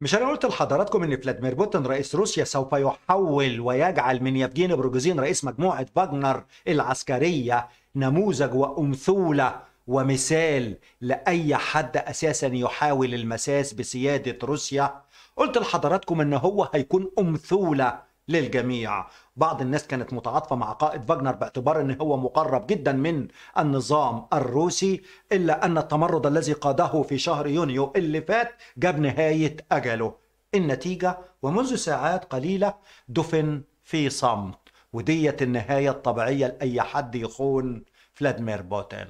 مش انا قلت لحضراتكم ان فلاديمير بوتين رئيس روسيا سوف يحول ويجعل من يفجين بروجوزين رئيس مجموعه فاجنر العسكريه نموذج وامثوله ومثال لاي حد اساسا يحاول المساس بسياده روسيا قلت لحضراتكم ان هو هيكون امثوله للجميع بعض الناس كانت متعاطفة مع قائد فاجنر باعتبار أنه هو مقرب جدا من النظام الروسي إلا أن التمرد الذي قاده في شهر يونيو اللي فات جاب نهاية أجله النتيجة ومنذ ساعات قليلة دفن في صمت وديت النهاية الطبيعية لأي حد يخون فلاديمير بوتين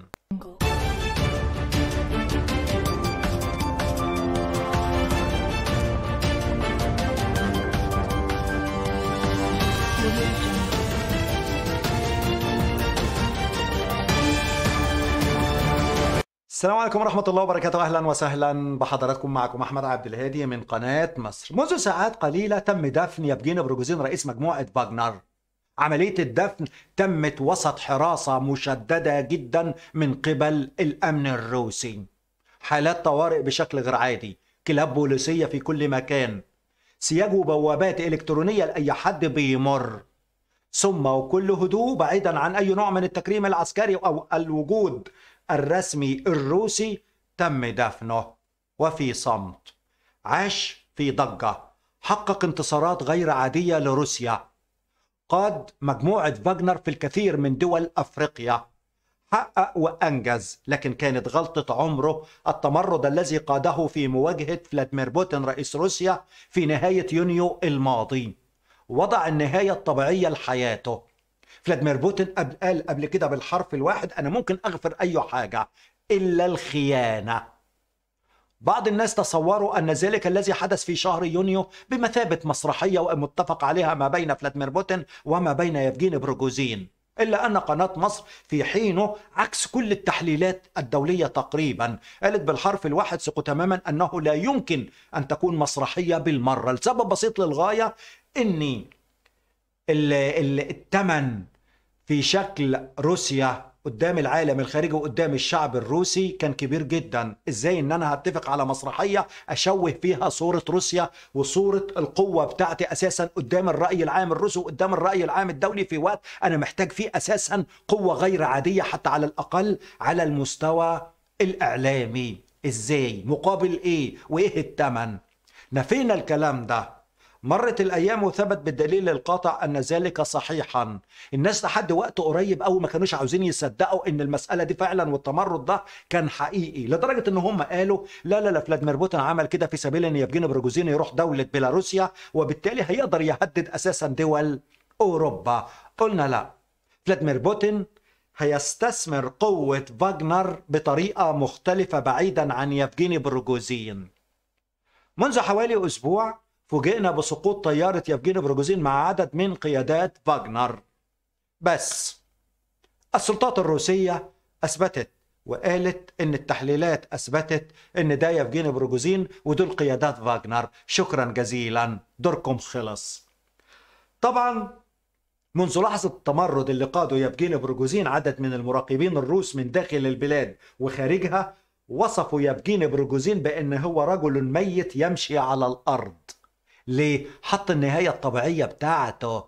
السلام عليكم ورحمة الله وبركاته أهلا وسهلا بحضراتكم معكم أحمد عبد الهادي من قناة مصر منذ ساعات قليلة تم دفن يفجين بروجوزين رئيس مجموعة فاجنر عملية الدفن تمت وسط حراسة مشددة جدا من قبل الأمن الروسي حالات طوارئ بشكل غير عادي كلاب بوليسية في كل مكان سياج وبوابات إلكترونية لأي حد بيمر ثم وكل هدوء بعيدا عن أي نوع من التكريم العسكري أو الوجود الرسمي الروسي تم دفنه وفي صمت عاش في ضجة حقق انتصارات غير عادية لروسيا قاد مجموعة فاجنر في الكثير من دول أفريقيا حقق وأنجز لكن كانت غلطة عمره التمرد الذي قاده في مواجهة فلاديمير بوتين رئيس روسيا في نهاية يونيو الماضي وضع النهاية الطبيعية لحياته فلاديمير بوتين قبل قال قبل كده بالحرف الواحد انا ممكن اغفر اي حاجه الا الخيانه بعض الناس تصوروا ان ذلك الذي حدث في شهر يونيو بمثابه مسرحيه ومتفق عليها ما بين فلاديمير بوتين وما بين يفجين بروجوزين إلا أن قناة مصر في حينه عكس كل التحليلات الدولية تقريبا قالت بالحرف الواحد ثقوا تماما أنه لا يمكن أن تكون مسرحية بالمرة لسبب بسيط للغاية أني الثمن في شكل روسيا قدام العالم الخارجي وقدام الشعب الروسي كان كبير جدا ازاي ان انا هتفق على مسرحية اشوه فيها صورة روسيا وصورة القوة بتاعتي اساسا قدام الرأي العام الروسي وقدام الرأي العام الدولي في وقت انا محتاج فيه اساسا قوة غير عادية حتى على الاقل على المستوى الاعلامي ازاي مقابل ايه وايه الثمن نفينا الكلام ده مرت الايام وثبت بالدليل القاطع ان ذلك صحيحا الناس لحد وقت قريب قوي ما كانوش عاوزين يصدقوا ان المساله دي فعلا والتمرد ده كان حقيقي لدرجه ان هم قالوا لا لا لا فلاديمير بوتين عمل كده في سبيل ان يفجين بروجوزين يروح دوله بيلاروسيا وبالتالي هيقدر يهدد اساسا دول اوروبا قلنا لا فلاديمير بوتين هيستثمر قوة فاجنر بطريقة مختلفة بعيدا عن يفجيني بروجوزين منذ حوالي أسبوع فوجئنا بسقوط طيارة يفجين بروجوزين مع عدد من قيادات فاغنر بس السلطات الروسية أثبتت وقالت ان التحليلات اثبتت ان ده يفجين بروجوزين ودول قيادات فاجنر شكرا جزيلا دوركم خلص طبعا منذ لحظة التمرد اللي قاده يفجين بروجوزين عدد من المراقبين الروس من داخل البلاد وخارجها وصفوا يفجين بروجوزين بأن هو رجل ميت يمشي على الأرض ليه؟ حط النهاية الطبيعية بتاعته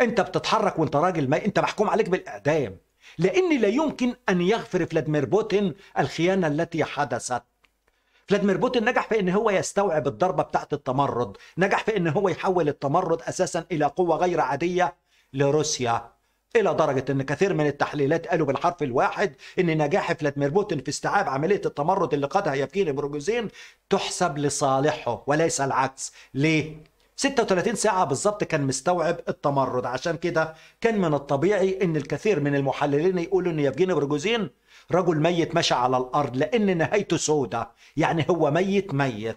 انت بتتحرك وانت راجل ما انت محكوم عليك بالإعدام لأن لا يمكن أن يغفر فلاديمير بوتين الخيانة التي حدثت فلاديمير بوتين نجح في ان هو يستوعب الضربه بتاعت التمرد نجح في ان هو يحول التمرد اساسا الى قوه غير عاديه لروسيا الى درجه ان كثير من التحليلات قالوا بالحرف الواحد ان نجاح فلاديمير بوتين في استيعاب عمليه التمرد اللي قادها يفجين بروجوزين تحسب لصالحه وليس العكس ليه 36 ساعة بالظبط كان مستوعب التمرد عشان كده كان من الطبيعي ان الكثير من المحللين يقولوا ان يفجين بروجوزين رجل ميت مشى على الارض لان نهايته سودة يعني هو ميت ميت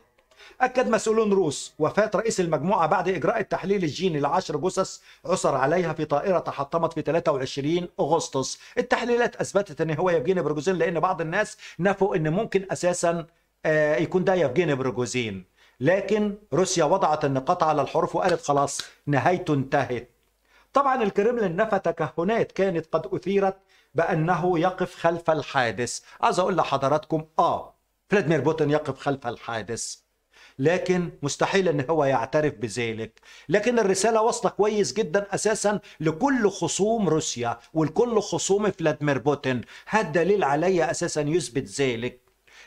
أكد مسؤولون روس وفاة رئيس المجموعة بعد إجراء التحليل الجيني لعشر جثث عثر عليها في طائرة تحطمت في 23 أغسطس التحليلات أثبتت أن هو يفجيني بروجوزين لأن بعض الناس نفوا أن ممكن أساسا آه، يكون ده يفجيني بروجوزين لكن روسيا وضعت النقاط على الحروف وقالت خلاص نهايته انتهت طبعا الكرملين نفى تكهنات كانت قد أثيرت بأنه يقف خلف الحادث عايز أقول لحضراتكم آه فلاديمير بوتين يقف خلف الحادث لكن مستحيل ان هو يعترف بذلك لكن الرساله واصله كويس جدا اساسا لكل خصوم روسيا ولكل خصوم فلاديمير بوتين دليل علي اساسا يثبت ذلك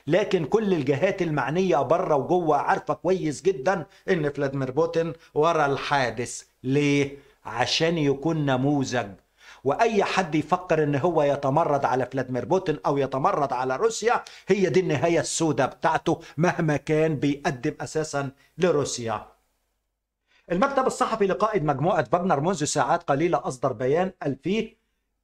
لكن كل الجهات المعنيه بره وجوه عارفه كويس جدا ان فلاديمير بوتين ورا الحادث ليه عشان يكون نموذج واي حد يفكر ان هو يتمرد على فلاديمير بوتين او يتمرد على روسيا هي دي النهايه السوداء بتاعته مهما كان بيقدم اساسا لروسيا المكتب الصحفي لقائد مجموعه فاغنر منذ ساعات قليله اصدر بيان قال فيه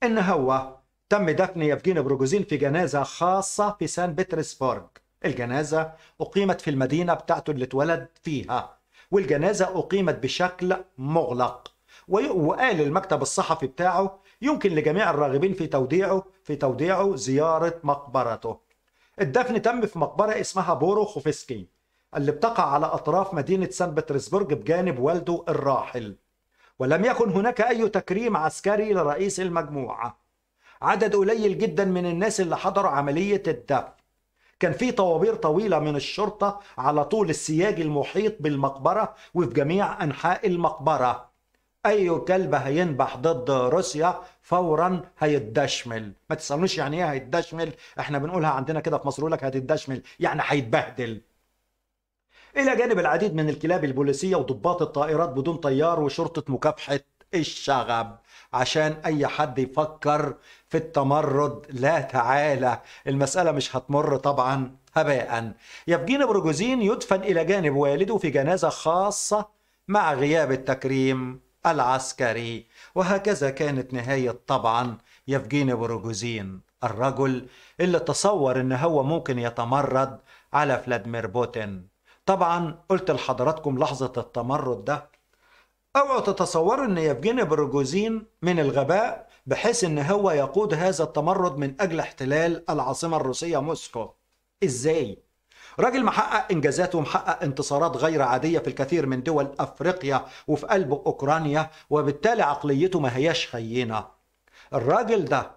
ان هو تم دفن يفجين بروجوزين في جنازه خاصه في سان بطرسبرغ الجنازه اقيمت في المدينه بتاعته اللي اتولد فيها والجنازه اقيمت بشكل مغلق وقال المكتب الصحفي بتاعه يمكن لجميع الراغبين في توديعه في توديعه زيارة مقبرته الدفن تم في مقبرة اسمها بورو خوفسكي اللي بتقع على أطراف مدينة سان بطرسبرج بجانب والده الراحل ولم يكن هناك أي تكريم عسكري لرئيس المجموعة عدد قليل جدا من الناس اللي حضروا عملية الدفن كان في طوابير طويلة من الشرطة على طول السياج المحيط بالمقبرة وفي جميع أنحاء المقبرة اي كلب هينبح ضد روسيا فورا هيتدشمل ما تسالوش يعني ايه هيتدشمل احنا بنقولها عندنا كده في مصر يقول لك هتتدشمل يعني هيتبهدل الى جانب العديد من الكلاب البوليسيه وضباط الطائرات بدون طيار وشرطه مكافحه الشغب عشان اي حد يفكر في التمرد لا تعالى المساله مش هتمر طبعا هباء يفجين بروجوزين يدفن الى جانب والده في جنازه خاصه مع غياب التكريم العسكري وهكذا كانت نهاية طبعا يفجيني بروجوزين الرجل اللي تصور ان هو ممكن يتمرد على فلاديمير بوتين طبعا قلت لحضراتكم لحظة التمرد ده اوعوا تتصوروا ان يفجيني بروجوزين من الغباء بحيث ان هو يقود هذا التمرد من اجل احتلال العاصمة الروسية موسكو ازاي راجل محقق انجازات ومحقق انتصارات غير عاديه في الكثير من دول افريقيا وفي قلب اوكرانيا وبالتالي عقليته ما هياش خينه الراجل ده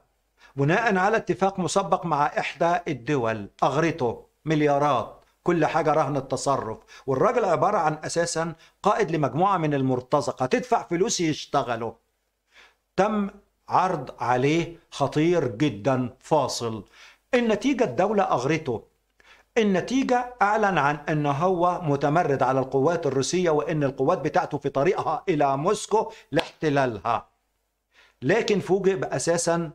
بناء على اتفاق مسبق مع احدى الدول اغرته مليارات كل حاجة رهن التصرف والراجل عبارة عن أساسا قائد لمجموعة من المرتزقة تدفع فلوس يشتغلوا تم عرض عليه خطير جدا فاصل النتيجة الدولة أغرته النتيجة أعلن عن أن هو متمرد على القوات الروسية وأن القوات بتاعته في طريقها إلى موسكو لاحتلالها لكن فوجئ أساسا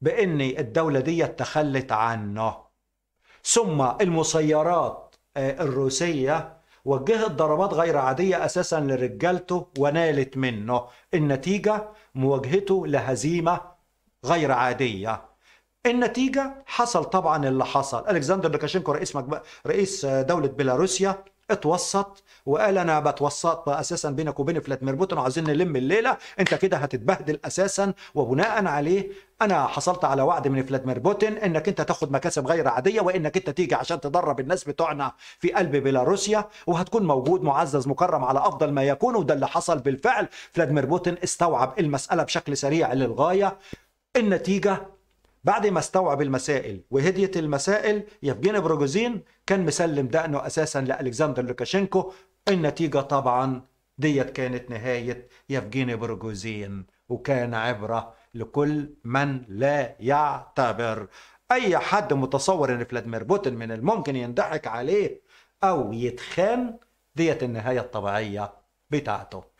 بأن الدولة دي تخلت عنه ثم المسيرات آه، الروسية وجهت ضربات غير عادية أساسا لرجالته ونالت منه النتيجة مواجهته لهزيمة غير عادية النتيجه حصل طبعا اللي حصل الكسندر لوكاشينكو رئيس مجب... رئيس دوله بيلاروسيا اتوسط وقال انا بتوسط اساسا بينك وبين فلاتمير بوتين وعايزين نلم الليله انت كده هتتبهدل اساسا وبناء عليه انا حصلت على وعد من فلاتمير بوتين انك انت تاخد مكاسب غير عاديه وانك انت تيجي عشان تدرب الناس بتوعنا في قلب بيلاروسيا وهتكون موجود معزز مكرم على افضل ما يكون وده اللي حصل بالفعل فلاتمير بوتين استوعب المساله بشكل سريع للغايه النتيجه بعد ما استوعب المسائل وهديت المسائل يفجين بروجوزين كان مسلم دقنه اساسا لالكسندر لوكاشينكو النتيجه طبعا ديت كانت نهايه يفجين بروجوزين وكان عبره لكل من لا يعتبر اي حد متصور ان فلاديمير بوتين من الممكن ينضحك عليه او يتخان ديت النهايه الطبيعيه بتاعته